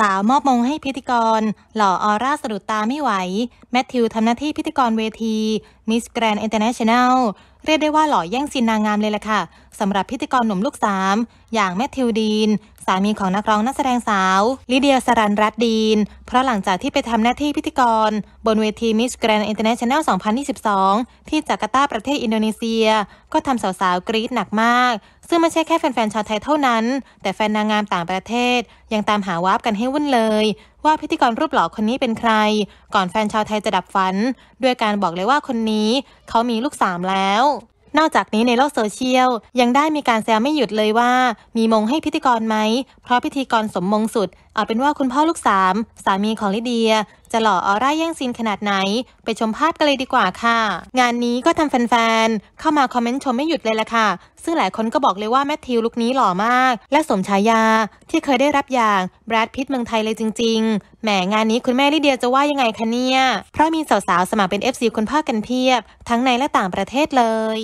สาวๆมอบมงให้พิธีกร หล่อออร่าสะดุดตาไม่ไหว แมทธิว ทำหน้าที่พิธีกรเวทีมิกรนด์อินเตอร์เนชั่นแนลเรียกได้ว่าหล่อแย่งซีนนางงามเลยล่ะค่ะสำหรับพิธีกรหนุ่มลูกสาม อย่างแมทธิวดีน สามีของนักร้องนักแสดงสาว ลิเดียสรันรัตดีน เพราะหลังจากที่ไปทำหน้าที่พิธีกรบนเวทีมิสแกรนด์อินเตอร์เนชั่นแนล2022 ที่จาการ์ตาประเทศอินโดนีเซีย ก็ทำสาวๆกรี๊ดหนักมาก ซึ่งไม่ใช่แค่แฟนๆชาวไทยเท่านั้น แต่แฟนนางงามต่างประเทศ ยังตามหาวาร์ปกันให้วุ่นเลยว่าพิธีกรรูปหล่อคนนี้เป็นใคร ก่อนแฟนชาวไทยจะดับฝัน ด้วยการบอกเลยว่าคนนี้ เขามีลูกสามแล้ว นอกจากนี้ในโลกโซเชียลยังได้มีการแซวไม่หยุดเลยว่า มีมงให้พิธีกรไหม เพราะพิธีกรสมมงสุด เอาเป็นว่าคุณพ่อลูกสามสามีของลิเดียจะหล่อออร่าแย่งซีนขนาดไหนไปชมภาพกันเลยดีกว่าค่ะ งานนี้ก็ทำแฟนๆ เข้ามาคอมเมนต์ชมไม่หยุดเลยละค่ะ ซึ่งหลายคนก็บอกเลยว่า แมทธิวลุคนี้หล่อมาก และสมฉายา ที่เคยได้รับอย่างแบรดพิตเมืองไทยเลยจริง ๆ แหมงานนี้คุณแม่ลิเดียจะว่ายังไงคะเนี่ย เพราะมีสาว ๆ สมัครเป็น FC คุณพ่อกันเพียบ ทั้งในและต่างประเทศเลย